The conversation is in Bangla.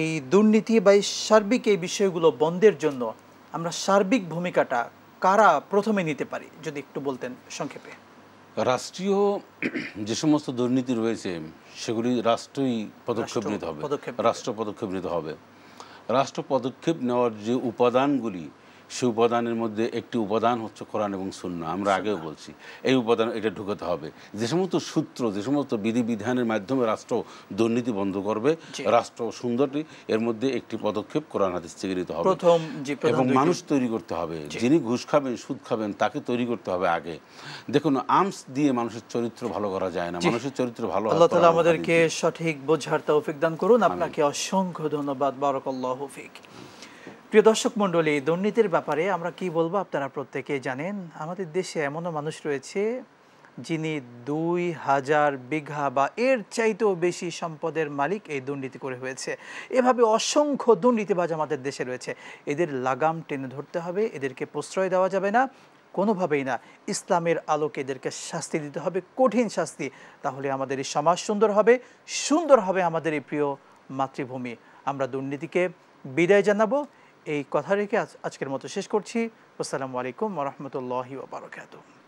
এই দুর্নীতি বা এই সার্বিক এই বিষয়গুলো বন্ধের জন্য আমরা সার্বিক ভূমিকাটা কারা প্রথমে নিতে পারি যদি একটু বলতেন সংক্ষেপে রাষ্ট্রীয় যে সমস্ত দুর্নীতি রয়েছে সেগুলি রাষ্ট্রই পদক্ষেপ নিতে হবে রাষ্ট্র পদক্ষেপ নিতে হবে রাষ্ট্র পদক্ষেপ নেওয়ার যে উপাদানগুলি সেই উপাদানের মধ্যে একটি উপাদান হচ্ছে কোরআন এবং শূন্য আমরা আগেও বলছি এই উপাদান এটা ঢুকাতে হবে যে সমস্ত সূত্র যে সমস্ত বিধিবিধানের মাধ্যমে রাষ্ট্র দুর্নীতি বন্ধ করবে রাষ্ট্র সুন্দরটি এর মধ্যে একটি পদক্ষেপ কোরআন হাতে থেকে নিতে হবে এবং মানুষ তৈরি করতে হবে যিনি ঘুষ খাবেন সুদ খাবেন তাকে তৈরি করতে হবে আগে দেখুন আর্মস দিয়ে মানুষের চরিত্র ভালো করা যায় না মানুষের চরিত্র ভালো আল্লাহ তালা আমাদেরকে সঠিক বোঝার তৌফিক দান করুন আপনাকে অসংখ্য ধন্যবাদ বারকল্লাহ ফিক প্রিয় দর্শক মন্ডলী দুর্নীতির ব্যাপারে আমরা কি বলবো আপনারা প্রত্যেকেই জানেন আমাদের দেশে এমনও মানুষ রয়েছে যিনি দুই হাজার বিঘা বা এর চাইতেও বেশি সম্পদের মালিক এই দুর্নীতি করে হয়েছে এভাবে অসংখ্য দুর্নীতিবাজ আমাদের দেশে রয়েছে এদের লাগাম টেনে ধরতে হবে এদেরকে প্রশ্রয় দেওয়া যাবে না কোনোভাবেই না ইসলামের আলোকে এদেরকে শাস্তি দিতে হবে কঠিন শাস্তি তাহলে আমাদের এই সমাজ সুন্দর হবে সুন্দর হবে আমাদের এই প্রিয় মাতৃভূমি আমরা দুর্নীতিকে বিদায় জানাবো এই কথা রেখে আজকের মতো শেষ করছি আসসালামু আলাইকুম রহমতুল্লাহি ওবরাকাতুহ